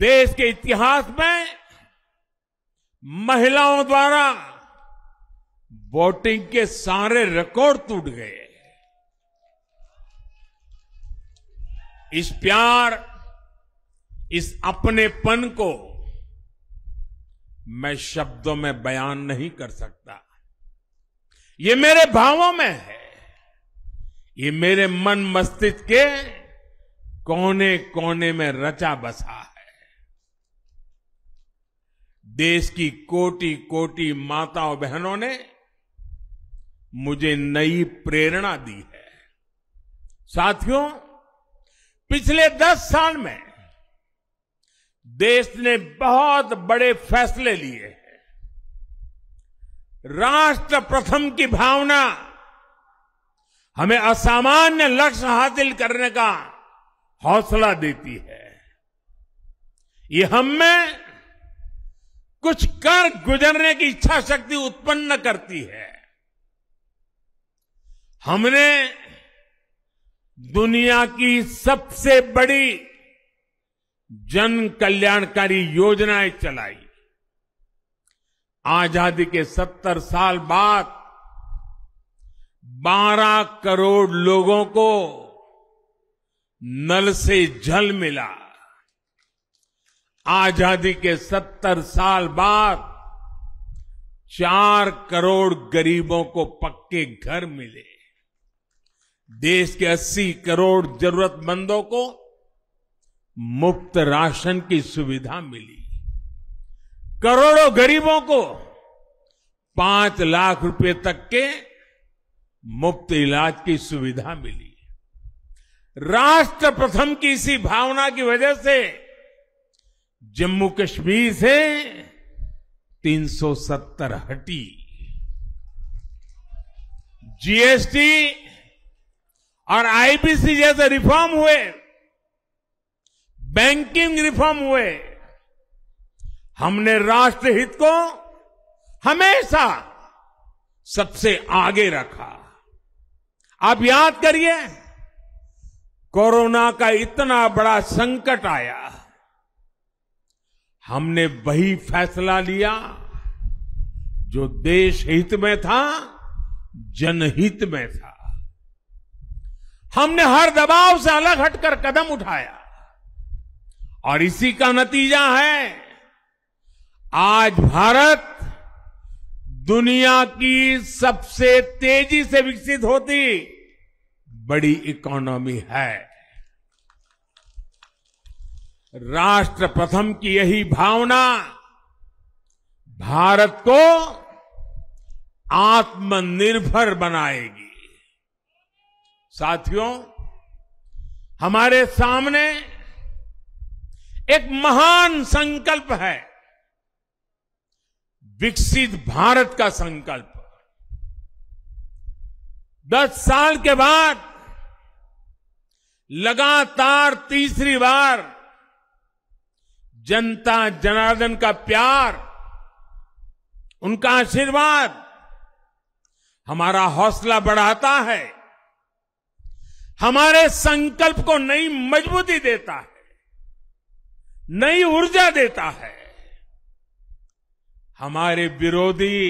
देश के इतिहास में महिलाओं द्वारा वोटिंग के सारे रिकॉर्ड टूट गए इस प्यार इस अपनेपन को मैं शब्दों में बयान नहीं कर सकता ये मेरे भावों में है ये मेरे मन मस्तिष्क के कोने कोने में रचा बसा है देश की कोटि कोटि माताओं बहनों ने मुझे नई प्रेरणा दी है साथियों पिछले दस साल में देश ने बहुत बड़े फैसले लिए हैं राष्ट्र प्रथम की भावना हमें असामान्य लक्ष्य हासिल करने का हौसला देती है ये हम में कुछ कर गुजरने की इच्छा शक्ति उत्पन्न करती है हमने दुनिया की सबसे बड़ी जन कल्याणकारी योजनाएं चलाई आजादी के सत्तर साल बाद 12 करोड़ लोगों को नल से जल मिला आजादी के सत्तर साल बाद चार करोड़ गरीबों को पक्के घर मिले देश के 80 करोड़ जरूरतमंदों को मुफ्त राशन की सुविधा मिली करोड़ों गरीबों को पांच लाख रुपए तक के मुफ्त इलाज की सुविधा मिली राष्ट्र प्रथम की इसी भावना की वजह से जम्मू कश्मीर से 370 हटी जीएसटी और आईबीसी जैसे रिफॉर्म हुए बैंकिंग रिफॉर्म हुए हमने राष्ट्रहित को हमेशा सबसे आगे रखा आप याद करिए कोरोना का इतना बड़ा संकट आया है हमने वही फैसला लिया जो देश हित में था जनहित में था हमने हर दबाव से अलग हटकर कदम उठाया और इसी का नतीजा है आज भारत दुनिया की सबसे तेजी से विकसित होती बड़ी इकोनॉमी है राष्ट्र प्रथम की यही भावना भारत को आत्मनिर्भर बनाएगी साथियों हमारे सामने एक महान संकल्प है विकसित भारत का संकल्प दस साल के बाद लगातार तीसरी बार जनता जनार्दन का प्यार उनका आशीर्वाद हमारा हौसला बढ़ाता है हमारे संकल्प को नई मजबूती देता है नई ऊर्जा देता है हमारे विरोधी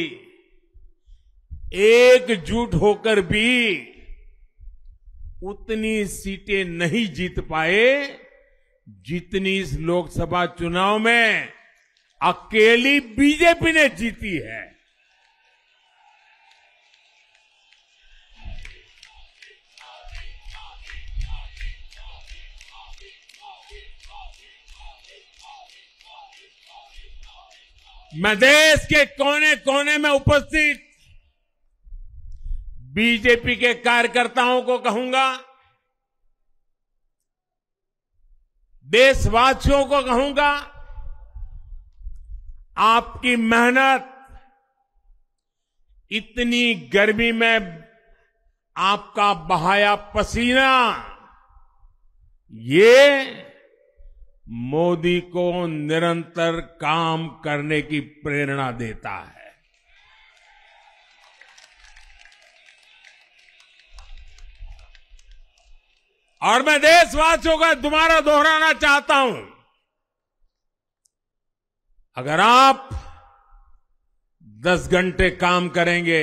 एकजुट होकर भी उतनी सीटें नहीं जीत पाए जितनी इस लोकसभा चुनाव में अकेली बीजेपी ने जीती है मैं देश के कोने कोने में उपस्थित बीजेपी के कार्यकर्ताओं को कहूंगा देशवासियों को कहूंगा आपकी मेहनत इतनी गर्मी में आपका बहाया पसीना ये मोदी को निरंतर काम करने की प्रेरणा देता है और मैं देशवासियों का दोबारा दोहराना चाहता हूं अगर आप दस घंटे काम करेंगे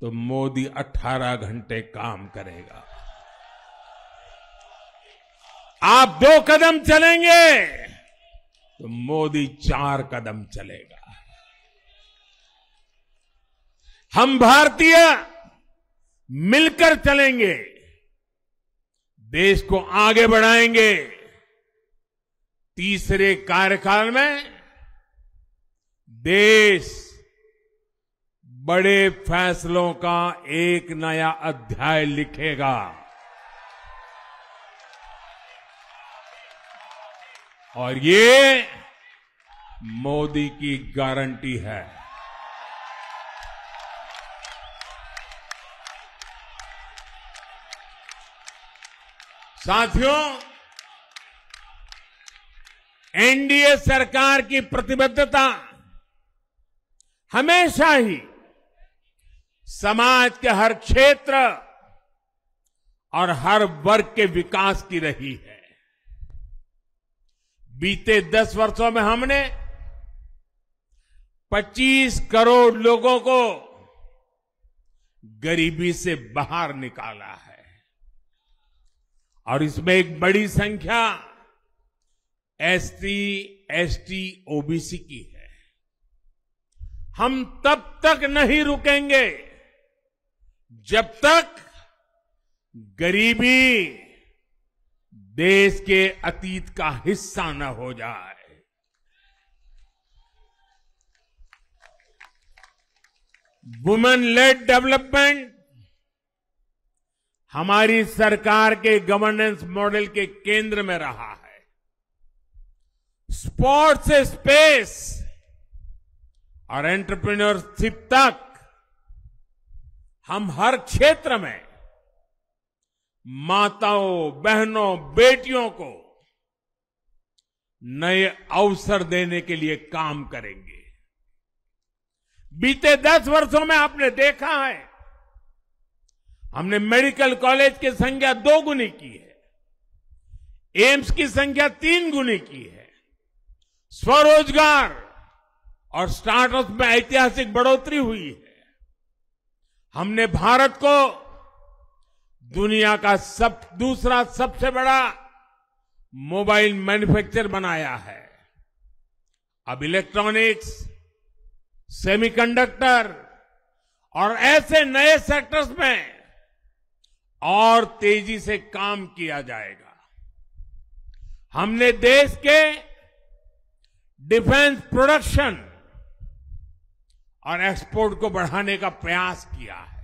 तो मोदी अट्ठारह घंटे काम करेगा आप दो कदम चलेंगे तो मोदी चार कदम चलेगा हम भारतीय मिलकर चलेंगे देश को आगे बढ़ाएंगे तीसरे कार्यकाल में देश बड़े फैसलों का एक नया अध्याय लिखेगा और ये मोदी की गारंटी है साथियों एनडीए सरकार की प्रतिबद्धता हमेशा ही समाज के हर क्षेत्र और हर वर्ग के विकास की रही है बीते दस वर्षों में हमने 25 करोड़ लोगों को गरीबी से बाहर निकाला है और इसमें एक बड़ी संख्या एसटी एसटी ओबीसी की है हम तब तक नहीं रुकेंगे जब तक गरीबी देश के अतीत का हिस्सा न हो जाए वुमेन लेड डेवलपमेंट हमारी सरकार के गवर्नेंस मॉडल के केंद्र में रहा है स्पोर्ट्स से स्पेस और एंटरप्रेन्योरशिप तक हम हर क्षेत्र में माताओं बहनों बेटियों को नए अवसर देने के लिए काम करेंगे बीते दस वर्षों में आपने देखा है हमने मेडिकल कॉलेज की संख्या दो गुनी की है एम्स की संख्या तीन गुनी की है स्वरोजगार और स्टार्टअप में ऐतिहासिक बढ़ोतरी हुई है हमने भारत को दुनिया का सब दूसरा सबसे बड़ा मोबाइल मैन्युफैक्चर बनाया है अब इलेक्ट्रॉनिक्स सेमीकंडक्टर और ऐसे नए सेक्टर्स में और तेजी से काम किया जाएगा हमने देश के डिफेंस प्रोडक्शन और एक्सपोर्ट को बढ़ाने का प्रयास किया है